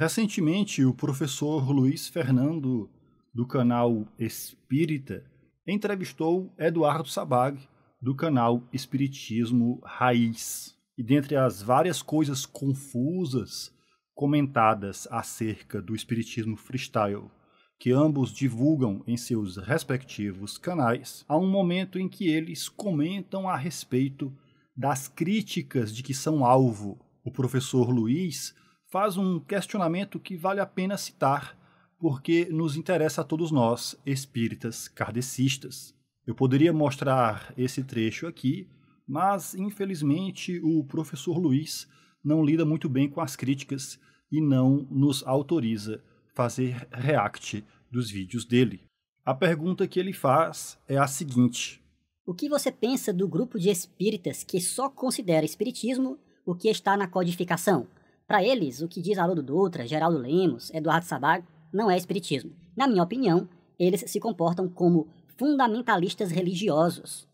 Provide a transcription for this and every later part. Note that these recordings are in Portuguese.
Recentemente, o professor Luiz Fernando, do canal Espírita, entrevistou Eduardo Sabag, do canal Espiritismo Raiz. E dentre as várias coisas confusas comentadas acerca do Espiritismo Freestyle, que ambos divulgam em seus respectivos canais, há um momento em que eles comentam a respeito das críticas de que são alvo. O professor Luiz faz um questionamento que vale a pena citar, porque nos interessa a todos nós, espíritas kardecistas. Eu poderia mostrar esse trecho aqui, mas infelizmente o professor Luiz não lida muito bem com as críticas e não nos autoriza fazer react dos vídeos dele. A pergunta que ele faz é a seguinte: O que você pensa do grupo de espíritas que só considera espiritismo o que está na codificação, para eles, o que diz Haroldo Dutra, Geraldo Lemos, Eduardo Sabag, não é espiritismo. Na minha opinião, eles se comportam como fundamentalistas religiosos.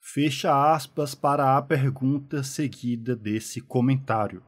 Fecha aspas para a pergunta seguida desse comentário.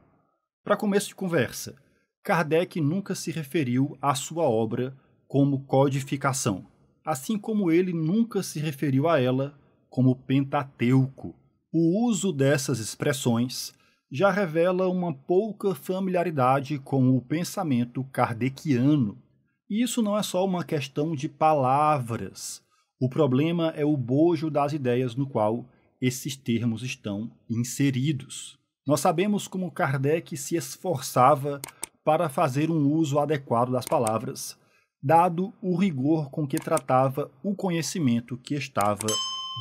Para começo de conversa, Kardec nunca se referiu à sua obra como codificação, assim como ele nunca se referiu a ela como pentateuco. O uso dessas expressões já revela uma pouca familiaridade com o pensamento kardeciano. E isso não é só uma questão de palavras. O problema é o bojo das ideias no qual esses termos estão inseridos. Nós sabemos como Kardec se esforçava para fazer um uso adequado das palavras, dado o rigor com que tratava o conhecimento que estava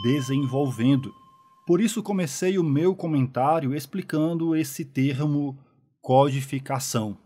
desenvolvendo. Por isso comecei o meu comentário explicando esse termo codificação,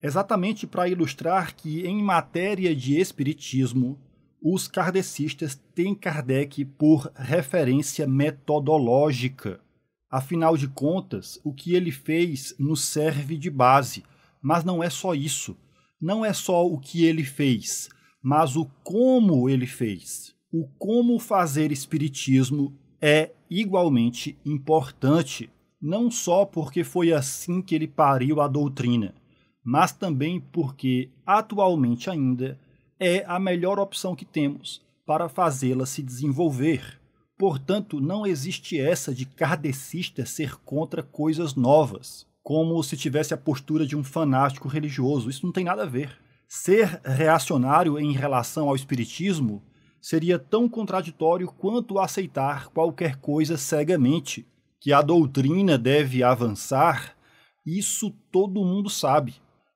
exatamente para ilustrar que em matéria de espiritismo, os kardecistas têm Kardec por referência metodológica. Afinal de contas, o que ele fez nos serve de base, mas não é só isso. Não é só o que ele fez, mas o como ele fez. O como fazer espiritismo é igualmente importante, não só porque foi assim que ele pariu a doutrina, mas também porque, atualmente ainda, é a melhor opção que temos para fazê-la se desenvolver. Portanto, não existe essa de kardecista ser contra coisas novas, como se tivesse a postura de um fanático religioso. Isso não tem nada a ver. Ser reacionário em relação ao espiritismo seria tão contraditório quanto aceitar qualquer coisa cegamente. Que a doutrina deve avançar, isso todo mundo sabe.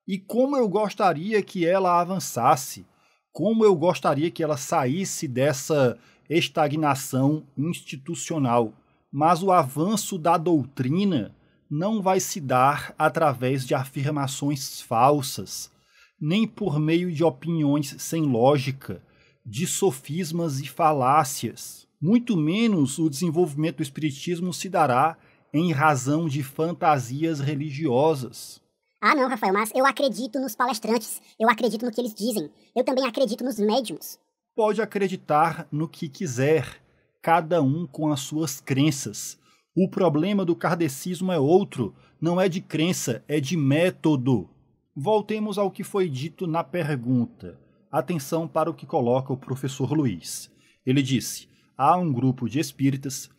E como eu gostaria que ela avançasse, como eu gostaria que ela saísse dessa estagnação institucional. Mas o avanço da doutrina não vai se dar através de afirmações falsas, nem por meio de opiniões sem lógica de sofismas e falácias. Muito menos o desenvolvimento do espiritismo se dará em razão de fantasias religiosas. Ah, não, Rafael, mas eu acredito nos palestrantes, eu acredito no que eles dizem, eu também acredito nos médiums. Pode acreditar no que quiser, cada um com as suas crenças. O problema do kardecismo é outro, não é de crença, é de método. Voltemos ao que foi dito na pergunta atenção para o que coloca o professor Luiz. Ele disse: há um grupo de espíritas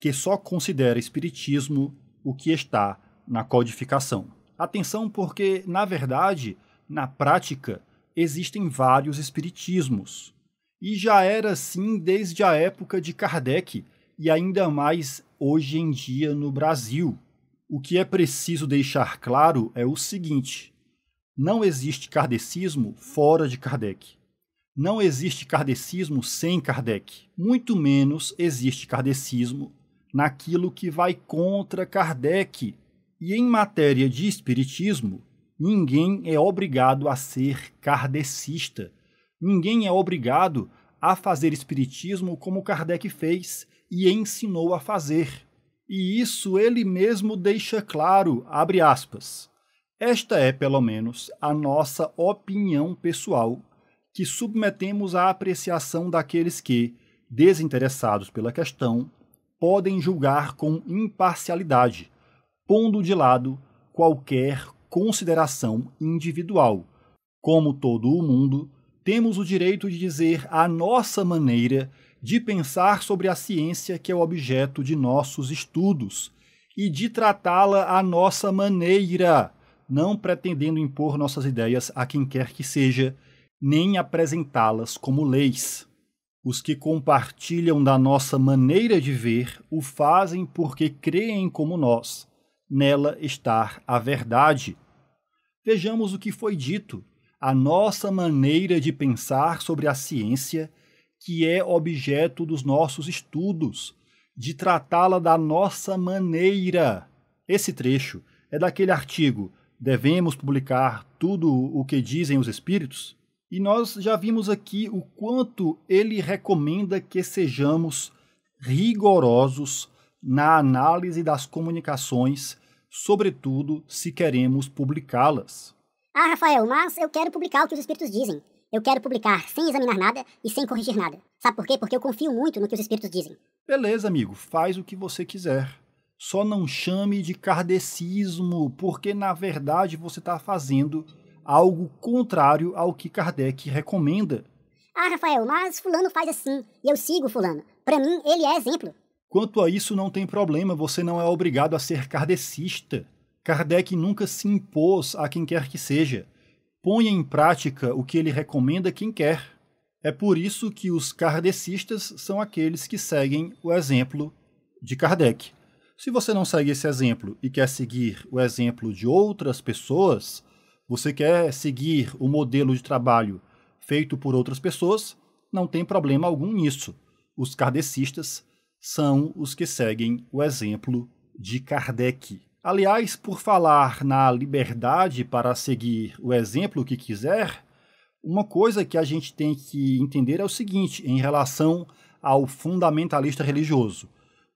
que só considera espiritismo o que está na codificação. Atenção, porque, na verdade, na prática, existem vários espiritismos. E já era assim desde a época de Kardec e ainda mais hoje em dia no Brasil. O que é preciso deixar claro é o seguinte: não existe kardecismo fora de Kardec. Não existe kardecismo sem Kardec. Muito menos existe kardecismo naquilo que vai contra Kardec. E em matéria de espiritismo, ninguém é obrigado a ser kardecista. Ninguém é obrigado a fazer espiritismo como Kardec fez e ensinou a fazer. E isso ele mesmo deixa claro, abre aspas. Esta é, pelo menos, a nossa opinião pessoal, que submetemos à apreciação daqueles que, desinteressados pela questão, podem julgar com imparcialidade, pondo de lado qualquer consideração individual. Como todo o mundo, temos o direito de dizer a nossa maneira de pensar sobre a ciência que é o objeto de nossos estudos e de tratá-la à nossa maneira, não pretendendo impor nossas ideias a quem quer que seja, nem apresentá-las como leis. Os que compartilham da nossa maneira de ver o fazem porque creem como nós. Nela está a verdade. Vejamos o que foi dito. A nossa maneira de pensar sobre a ciência, que é objeto dos nossos estudos, de tratá-la da nossa maneira. Esse trecho é daquele artigo devemos publicar tudo o que dizem os Espíritos? E nós já vimos aqui o quanto ele recomenda que sejamos rigorosos na análise das comunicações, sobretudo se queremos publicá-las. Ah, Rafael, mas eu quero publicar o que os Espíritos dizem. Eu quero publicar sem examinar nada e sem corrigir nada. Sabe por quê? Porque eu confio muito no que os espíritos dizem. Beleza, amigo, faz o que você quiser. Só não chame de kardecismo, porque na verdade você está fazendo algo contrário ao que Kardec recomenda. Ah, Rafael, mas fulano faz assim, e eu sigo fulano. Para mim, ele é exemplo. Quanto a isso, não tem problema, você não é obrigado a ser kardecista. Kardec nunca se impôs a quem quer que seja. Ponha em prática o que ele recomenda a quem quer. É por isso que os kardecistas são aqueles que seguem o exemplo de Kardec. Se você não segue esse exemplo e quer seguir o exemplo de outras pessoas, você quer seguir o modelo de trabalho feito por outras pessoas, não tem problema algum nisso. Os kardecistas são os que seguem o exemplo de Kardec. Aliás, por falar na liberdade para seguir o exemplo que quiser, uma coisa que a gente tem que entender é o seguinte em relação ao fundamentalista religioso.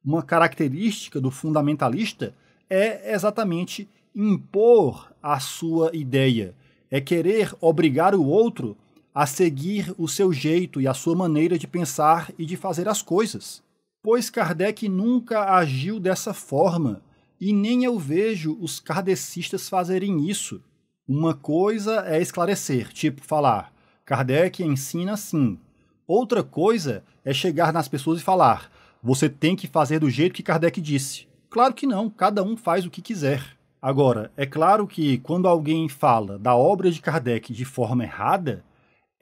Uma característica do fundamentalista é exatamente impor a sua ideia, é querer obrigar o outro a seguir o seu jeito e a sua maneira de pensar e de fazer as coisas. Pois Kardec nunca agiu dessa forma, e nem eu vejo os kardecistas fazerem isso. Uma coisa é esclarecer, tipo falar, Kardec ensina assim. Outra coisa é chegar nas pessoas e falar, você tem que fazer do jeito que Kardec disse. Claro que não, cada um faz o que quiser. Agora, é claro que quando alguém fala da obra de Kardec de forma errada,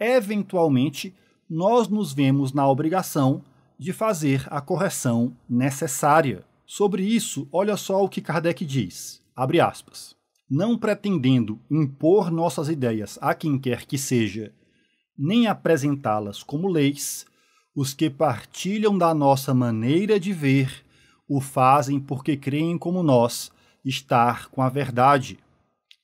eventualmente nós nos vemos na obrigação de fazer a correção necessária. Sobre isso, olha só o que Kardec diz. Abre aspas. Não pretendendo impor nossas ideias a quem quer que seja, nem apresentá-las como leis, os que partilham da nossa maneira de ver o fazem porque creem como nós estar com a verdade.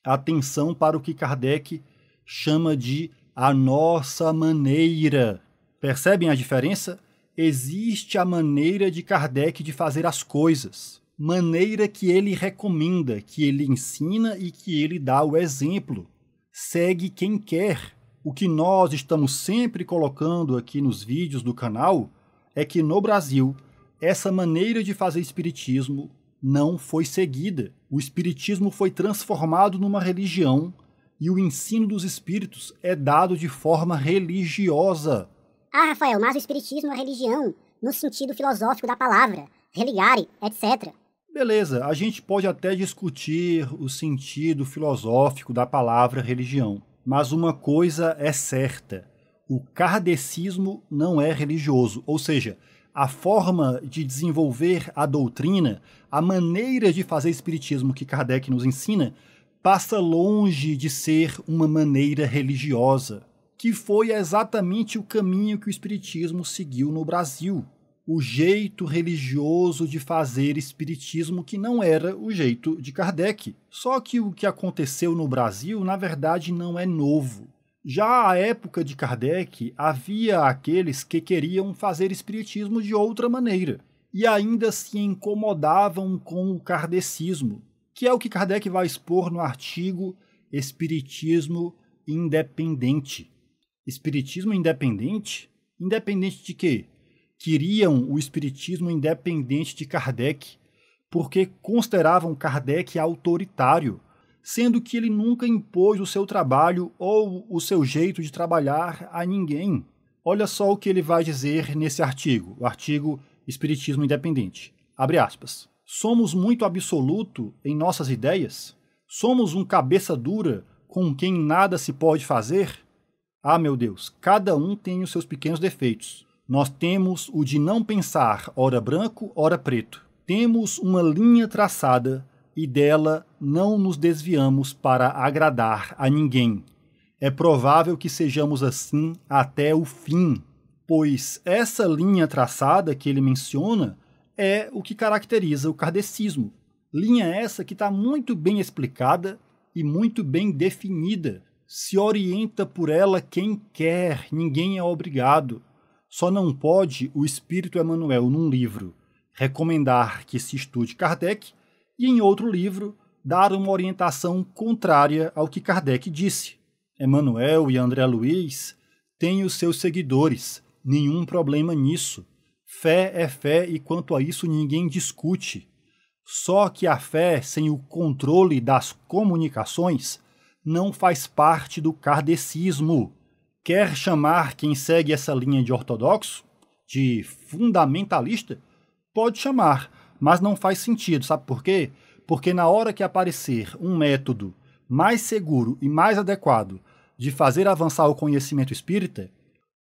Atenção para o que Kardec chama de a nossa maneira. Percebem a diferença? Existe a maneira de Kardec de fazer as coisas, maneira que ele recomenda, que ele ensina e que ele dá o exemplo. Segue quem quer, o que nós estamos sempre colocando aqui nos vídeos do canal é que no Brasil essa maneira de fazer espiritismo não foi seguida. O espiritismo foi transformado numa religião e o ensino dos espíritos é dado de forma religiosa. Ah, Rafael, mas o espiritismo é religião no sentido filosófico da palavra, religare, etc. Beleza, a gente pode até discutir o sentido filosófico da palavra religião. Mas uma coisa é certa: o kardecismo não é religioso, ou seja, a forma de desenvolver a doutrina, a maneira de fazer espiritismo que Kardec nos ensina, passa longe de ser uma maneira religiosa, que foi exatamente o caminho que o espiritismo seguiu no Brasil o jeito religioso de fazer espiritismo que não era o jeito de Kardec. Só que o que aconteceu no Brasil, na verdade, não é novo. Já à época de Kardec, havia aqueles que queriam fazer espiritismo de outra maneira e ainda se incomodavam com o kardecismo, que é o que Kardec vai expor no artigo Espiritismo Independente. Espiritismo independente? Independente de quê? queriam o espiritismo independente de Kardec, porque consideravam Kardec autoritário, sendo que ele nunca impôs o seu trabalho ou o seu jeito de trabalhar a ninguém. Olha só o que ele vai dizer nesse artigo, o artigo Espiritismo Independente. Abre aspas. Somos muito absoluto em nossas ideias? Somos um cabeça dura com quem nada se pode fazer? Ah, meu Deus, cada um tem os seus pequenos defeitos. Nós temos o de não pensar ora branco, ora preto. Temos uma linha traçada e dela não nos desviamos para agradar a ninguém. É provável que sejamos assim até o fim, pois essa linha traçada que ele menciona é o que caracteriza o kardecismo. Linha essa que está muito bem explicada e muito bem definida. Se orienta por ela quem quer, ninguém é obrigado. Só não pode o espírito Emanuel, num livro, recomendar que se estude Kardec e, em outro livro, dar uma orientação contrária ao que Kardec disse. Emanuel e André Luiz têm os seus seguidores, nenhum problema nisso. Fé é fé e quanto a isso ninguém discute. Só que a fé sem o controle das comunicações não faz parte do kardecismo quer chamar quem segue essa linha de ortodoxo, de fundamentalista, pode chamar, mas não faz sentido, sabe por quê? Porque na hora que aparecer um método mais seguro e mais adequado de fazer avançar o conhecimento espírita,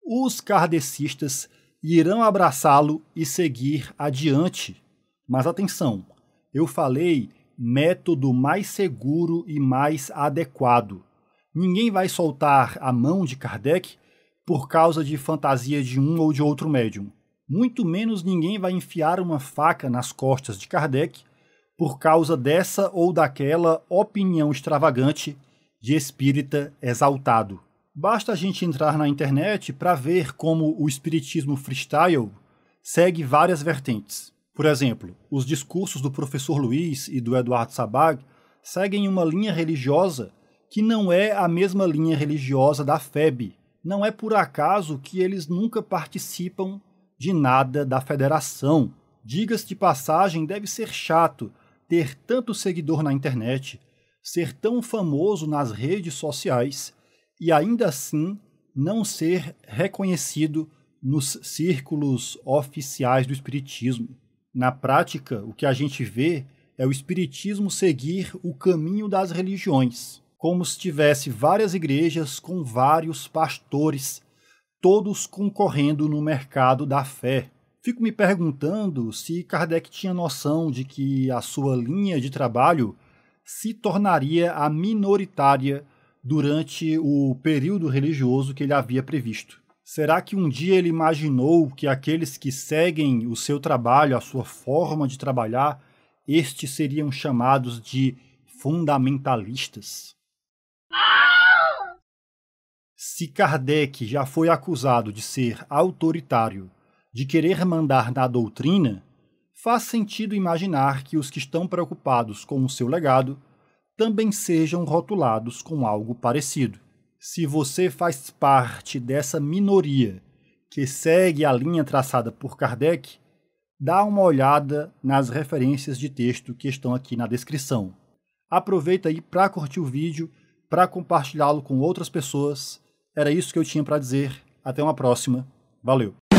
os kardecistas irão abraçá-lo e seguir adiante. Mas atenção, eu falei método mais seguro e mais adequado. Ninguém vai soltar a mão de Kardec por causa de fantasia de um ou de outro médium. Muito menos ninguém vai enfiar uma faca nas costas de Kardec por causa dessa ou daquela opinião extravagante de espírita exaltado. Basta a gente entrar na internet para ver como o espiritismo freestyle segue várias vertentes. Por exemplo, os discursos do professor Luiz e do Eduardo Sabag seguem uma linha religiosa que não é a mesma linha religiosa da FEB. Não é por acaso que eles nunca participam de nada da federação. Diga-se de passagem, deve ser chato ter tanto seguidor na internet, ser tão famoso nas redes sociais e ainda assim não ser reconhecido nos círculos oficiais do Espiritismo. Na prática, o que a gente vê é o Espiritismo seguir o caminho das religiões como se tivesse várias igrejas com vários pastores, todos concorrendo no mercado da fé. Fico me perguntando se Kardec tinha noção de que a sua linha de trabalho se tornaria a minoritária durante o período religioso que ele havia previsto. Será que um dia ele imaginou que aqueles que seguem o seu trabalho, a sua forma de trabalhar, estes seriam chamados de fundamentalistas? Se Kardec já foi acusado de ser autoritário, de querer mandar na doutrina, faz sentido imaginar que os que estão preocupados com o seu legado também sejam rotulados com algo parecido. Se você faz parte dessa minoria que segue a linha traçada por Kardec, dá uma olhada nas referências de texto que estão aqui na descrição. Aproveita aí para curtir o vídeo para compartilhá-lo com outras pessoas. Era isso que eu tinha para dizer. Até uma próxima. Valeu!